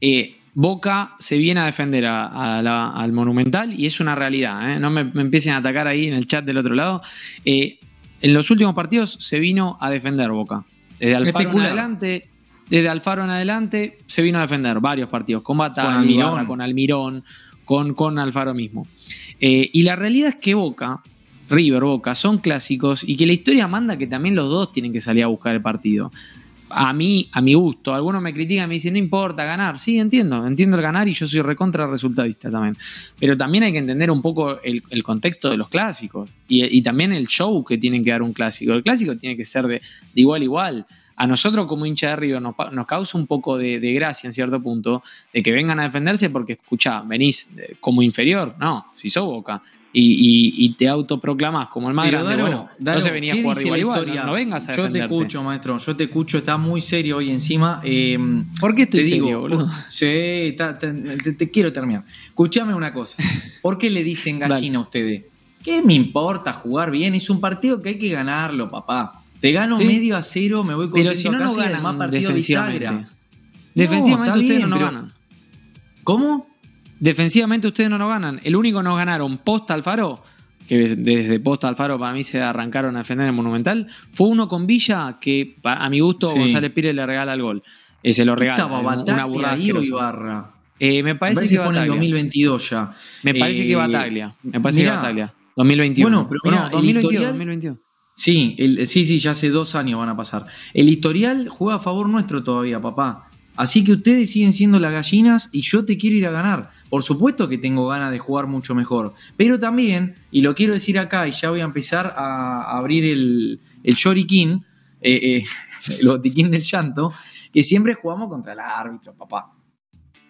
Eh, Boca se viene a defender al Monumental y es una realidad. ¿eh? No me, empiecen a atacar ahí en el chat del otro lado. Eh, en los últimos partidos se vino a defender Boca. Desde Alfaro en adelante, desde Alfaro adelante se vino a defender varios partidos, con Batalla, con Almirón, con, con, Alfaro mismo. y la realidad es que Boca, River, Boca, son clásicos y que la historia manda que también los dos tienen que salir a buscar el partido a mí, a mi gusto. Algunos me critican me dicen, no importa ganar. Sí, entiendo, entiendo el ganar y yo soy recontra resultadista también. Pero también hay que entender un poco el, contexto de los clásicos y, también el show que tienen que dar un clásico. El clásico tiene que ser de, de igual a igual a nosotros como hincha de Río nos, causa un poco de, gracia en cierto punto de que vengan a defenderse porque, escuchá, venís como inferior, no, si sos Boca. Y, te autoproclamás como el más Pero no se venía a jugar igual, igual no, vengas a Yo te escucho, maestro, yo te escucho, está muy serio hoy encima. Em, ¿Por qué estoy te serio, boludo? Sí, te, quiero terminar. Escuchame una cosa, ¿por qué le dicen gallina a ustedes? ¿Qué me importa jugar bien? Es un partido que hay que ganarlo, papá. Te gano medio a cero, me voy con Pero si no, no ganan más defensivamente. Defensivamente ustedes no, nos ganan. ¿Cómo? Defensivamente ustedes no nos ganan. El único que nos ganaron post Alfaro, que desde post Alfaro para mí se arrancaron a defender el Monumental, fue uno con Villa que a mi gusto González Pires le regala el gol. Eh, se lo regala. ¿Estaba Bataglia una ahí eh, me, parece que, fue en el 2022 ya. Me parece que Bataglia. Eh, me parece que Bataglia. 2021. Bueno, pero no, 2022. Sí, el, sí, sí, ya hace dos años van a pasar. El historial juega a favor nuestro todavía, papá. Así que ustedes siguen siendo las gallinas y yo te quiero ir a ganar. Por supuesto que tengo ganas de jugar mucho mejor. Pero también, y lo quiero decir acá, y ya voy a empezar a abrir el, el eh, eh, el botiquín del llanto, que siempre jugamos contra el árbitro, papá.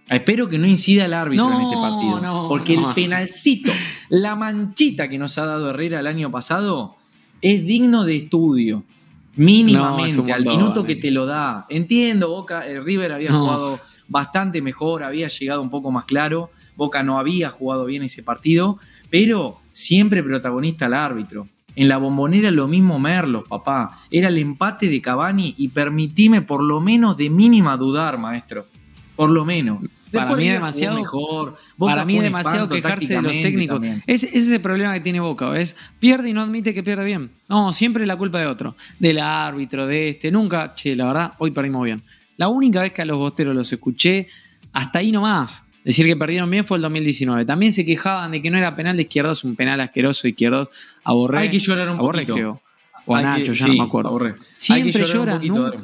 Espero que no incida el árbitro en este partido. porque el penalcito, la manchita que nos ha dado Herrera el año pasado, es digno de estudio. Mínimamente, al minuto que te lo da. Entiendo, Boca, el eh, River había jugado bastante mejor, había llegado un poco más claro. Boca no había jugado bien ese partido, pero siempre protagonista el árbitro. En la bombonera lo mismo Merlos, papá. Era el empate de Cavani y permitime por lo menos de mínima dudar, maestro. Por lo menos para mí demasiado mejor. para mí demasiado quejarse de los técnicos. ese es el problema que tiene Boca, ¿ves? pierde y no admite que pierde bien. No, siempre es la culpa de otro, del árbitro, de este, nunca, che, la verdad, hoy perdimos bien. La única vez que a los bosteros los escuché, hasta ahí nomás, decir que perdieron bien fue el 2019. También se quejaban de que no era penal de izquierdos, un penal asqueroso de izquierdos, borrar Hay que llorar un poquito. O Nacho, ya no me acuerdo. Siempre llora,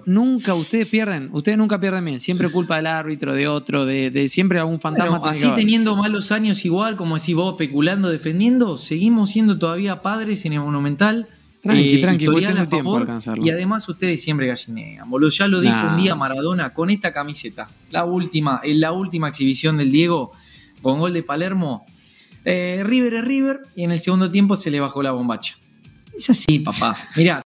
nunca, ustedes pierden, ustedes nunca pierden bien, siempre culpa del árbitro, de otro, de, siempre algún fantasma. así teniendo malos años igual, como decís vos, especulando, defendiendo, seguimos siendo todavía padres en el Monumental. Tranqui, eh, tranqui, favor, Y además ustedes siempre gallinean, Ya lo dijo un día Maradona con esta camiseta, la última, en eh, la última exhibición del Diego, con gol de Palermo. Eh, River es River y en el segundo tiempo se le bajó la bombacha. Es así, papá. Mira,